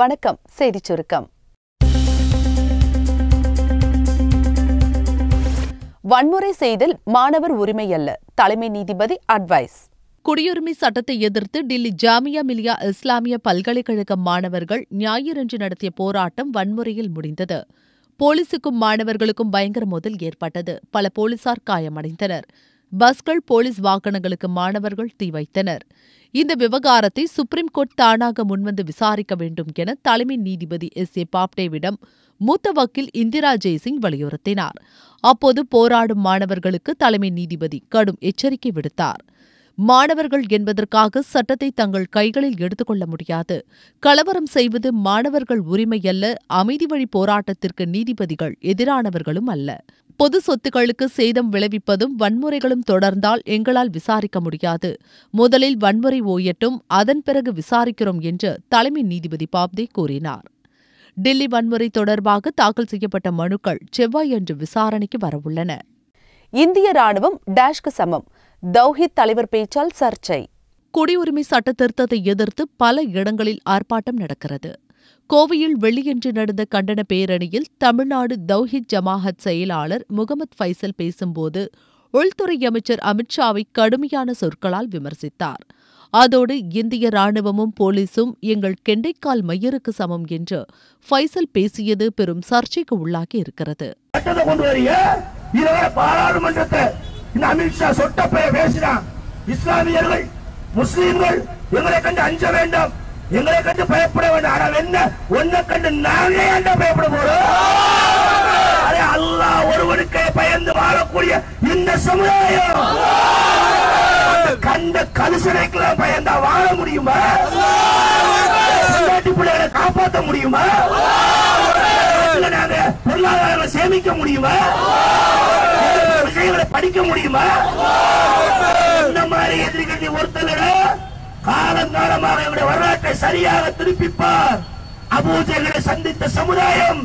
வணக்கம் செய்தி சுருக்கம் வன்முறை செய்தல் மாணவர் உரிமை அல்ல தலைமை நீதிபதி அட்வைஸ் குடியுரிமை சட்டத்தை எதிர்த்து டில்லி ஜாமியா மிலியா இஸ்லாமிய பல்கலைக்கழக மாணவர்கள் ஞாயிறன்று நடத்திய போராட்டம் வன்முறையில் முடிந்தது போலீசுக்கும் மாணவர்களுக்கும் பயங்கர மோதல் ஏற்பட்டது பல போலீசார் காயமடைந்தனர் பஸ்கள் போலீஸ் வாகனங்களுக்கு மாணவர்கள் தீ வைத்தனர் இந்த விவகாரத்தை சுப்ரீம் கோர்ட் தானாக முன்வந்து விசாரிக்க வேண்டும் என தலைமை நீதிபதி எஸ் ஏ பாப்டேவிடம் மூத்த வக்கீல் இந்திரா ஜெய்சிங் வலியுறுத்தினார் அப்போது போராடும் மாணவர்களுக்கு தலைமை நீதிபதி கடும் எச்சரிக்கை விடுத்தார் மாணவர்கள் என்பதற்காக சட்டத்தை தங்கள் கைகளில் எடுத்துக்கொள்ள முடியாது கலவரம் செய்வது மாணவர்கள் உரிமை அல்ல அமைதி வழி போராட்டத்திற்கு நீதிபதிகள் எதிரானவர்களும் அல்ல பொது சொத்துக்களுக்கு சேதம் விளைவிப்பதும் வன்முறைகளும் தொடர்ந்தால் எங்களால் விசாரிக்க முடியாது முதலில் வன்முறை ஓயட்டும் அதன் பிறகு விசாரிக்கிறோம் என்று தலைமை நீதிபதி பாப்தே கூறினார் டில்லி வன்முறை தொடர்பாக தாக்கல் செய்யப்பட்ட மனுக்கள் செவ்வாயன்று விசாரணைக்கு வரவுள்ளன இந்திய ராணுவம் டேஷ்க்கு சமம் தௌஹித் தலைவர் பேச்சால் சர்ச்சை குடியுரிமை சட்ட திருத்தத்தை எதிர்த்து பல இடங்களில் ஆர்ப்பாட்டம் நடக்கிறது கோவையில் வெள்ளியன்று நடந்த கண்டன பேரணியில் தமிழ்நாடு தௌஹித் ஜமாஹத் செயலாளர் முகமது ஃபைசல் பேசும்போது உள்துறை அமைச்சர் அமித்ஷாவை கடுமையான சொற்களால் விமர்சித்தார் அதோடு இந்திய ராணுவமும் போலீசும் எங்கள் கெண்டைக்கால் மையருக்கு சமம் என்று ஃபைசல் பேசியது பெரும் சர்ச்சைக்கு உள்ளாகி இருக்கிறது இந்த அமித்ஷா சொட்டப்பைய பேசினான் இஸ்லாமியர்கள் முஸ்லீம்கள் எங்களை கண்டு அஞ்ச வேண்டும் எங்களை கண்டு பயப்பட வேண்டாம் ஆனால் என்ன ஒன்ன கண்டு நாங்களே என்ன பயப்பட போறோம் அதே அல்லாஹ் ஒருவனுக்கே பயந்து வாழக்கூடிய இந்த சமுதாயம் கண்ட கலுசனைக்கெல்லாம் பயந்தா வாழ முடியுமா பிள்ளைகளை காப்பாற்ற முடியுமா நாங்க பொருளாதாரம் சேமிக்க முடியுமா படிக்க முடியுமா இந்த மாதிரி எதிர்கட்சி ஒருத்தர் காலங்காலமாக இவருடைய வரலாற்றை சரியாக திருப்பிப்பார் அபூஜர்களை சந்தித்த சமுதாயம்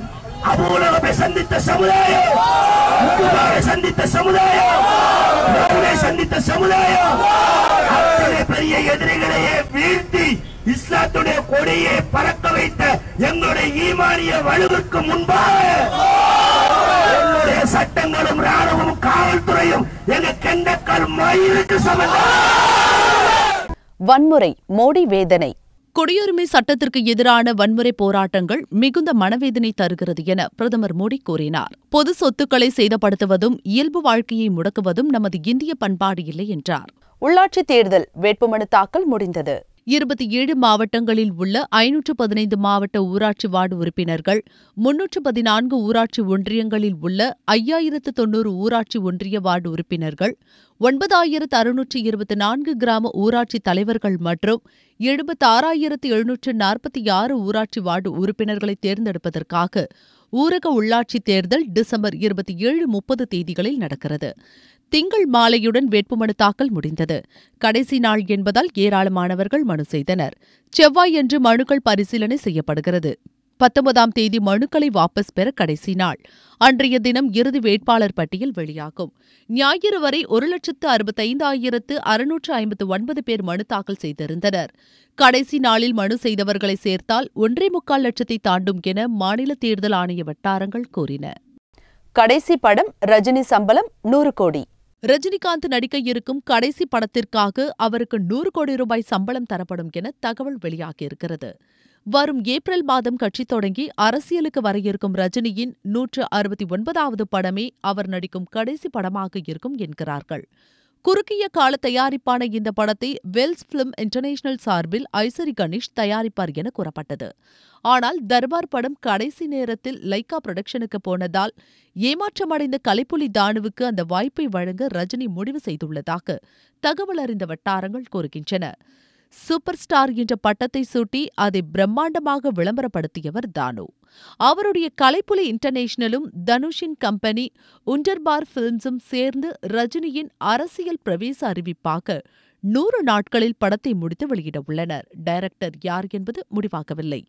அபூலகத்தை சந்தித்த சமுதாயம் சந்தித்த சமுதாயம் சந்தித்த சமுதாயம் பெரிய எதிரிகளையே வீழ்த்தி இஸ்லாத்துடைய கொடியை பறக்க வைத்த எங்களுடைய ஈமானிய வலுவிற்கு முன்பாக எங்களுடைய சட்டங்களும் ராணுவம் காவல்துறையும் எங்க மயிலுக்கு சமம் வன்முறை மோடி வேதனை குடியுரிமை சட்டத்திற்கு எதிரான வன்முறை போராட்டங்கள் மிகுந்த மனவேதனை தருகிறது என பிரதமர் மோடி கூறினார் பொது சொத்துக்களை சேதப்படுத்துவதும் இயல்பு வாழ்க்கையை முடக்குவதும் நமது இந்திய பண்பாடு இல்லை என்றார் உள்ளாட்சித் தேர்தல் வேட்புமனு தாக்கல் முடிந்தது இருபத்தி ஏழு மாவட்டங்களில் உள்ள ஐநூற்று பதினைந்து மாவட்ட ஊராட்சி வார்டு உறுப்பினர்கள் முன்னூற்று பதினான்கு ஊராட்சி ஒன்றியங்களில் உள்ள ஐயாயிரத்து தொன்னூறு ஊராட்சி ஒன்றிய வார்டு உறுப்பினர்கள் ஒன்பதாயிரத்து அறுநூற்று இருபத்தி நான்கு கிராம ஊராட்சி தலைவர்கள் மற்றும் ஆறாயிரத்து எழுநூற்று நாற்பத்தி ஆறு ஊராட்சி வார்டு உறுப்பினர்களை தேர்ந்தெடுப்பதற்காக ஊரக உள்ளாட்சித் தேர்தல் டிசம்பர் இருபத்தி ஏழு முப்பது தேதிகளில் நடக்கிறது திங்கள் மாலையுடன் வேட்புமனு தாக்கல் முடிந்தது கடைசி நாள் என்பதால் ஏராளமானவர்கள் மனு செய்தனர் செவ்வாயன்று மனுக்கள் பரிசீலனை செய்யப்படுகிறது பத்தொன்பதாம் தேதி மனுக்களை வாபஸ் பெற கடைசி நாள் அன்றைய தினம் இறுதி வேட்பாளர் பட்டியல் வெளியாகும் ஞாயிறு வரை ஒரு லட்சத்து அறுபத்தைந்தாயிரத்து அறுநூற்று ஐம்பத்து ஒன்பது பேர் மனு தாக்கல் செய்திருந்தனர் கடைசி நாளில் மனு செய்தவர்களை சேர்த்தால் ஒன்றே முக்கால் லட்சத்தை தாண்டும் என மாநில தேர்தல் ஆணைய வட்டாரங்கள் கூறின கடைசி படம் ரஜினி சம்பளம் நூறு கோடி ரஜினிகாந்த் நடிக்க இருக்கும் கடைசி படத்திற்காக அவருக்கு நூறு கோடி ரூபாய் சம்பளம் தரப்படும் என தகவல் வெளியாகியிருக்கிறது வரும் ஏப்ரல் மாதம் கட்சி தொடங்கி அரசியலுக்கு வர இருக்கும் ரஜினியின் நூற்று அறுபத்தி ஒன்பதாவது படமே அவர் நடிக்கும் கடைசி படமாக இருக்கும் என்கிறார்கள் குறுகிய கால தயாரிப்பான இந்த படத்தை வெல்ஸ் பிலிம் இன்டர்நேஷனல் சார்பில் ஐசரி கணேஷ் தயாரிப்பார் என கூறப்பட்டது ஆனால் தர்பார் படம் கடைசி நேரத்தில் லைகா புரொடக்ஷனுக்கு போனதால் ஏமாற்றமடைந்த கலைப்புலி தானுவுக்கு அந்த வாய்ப்பை வழங்க ரஜினி முடிவு செய்துள்ளதாக தகவல் அறிந்த வட்டாரங்கள் கூறுகின்றன சூப்பர் ஸ்டார் என்ற பட்டத்தை சூட்டி அதை பிரம்மாண்டமாக விளம்பரப்படுத்தியவர் தானு அவருடைய கலைப்புலி இன்டர்நேஷனலும் தனுஷின் கம்பெனி உண்டர்பார் பிலிம்ஸும் சேர்ந்து ரஜினியின் அரசியல் பிரவேச அறிவிப்பாக நூறு நாட்களில் படத்தை முடித்து வெளியிட உள்ளனர் டைரக்டர் யார் என்பது முடிவாகவில்லை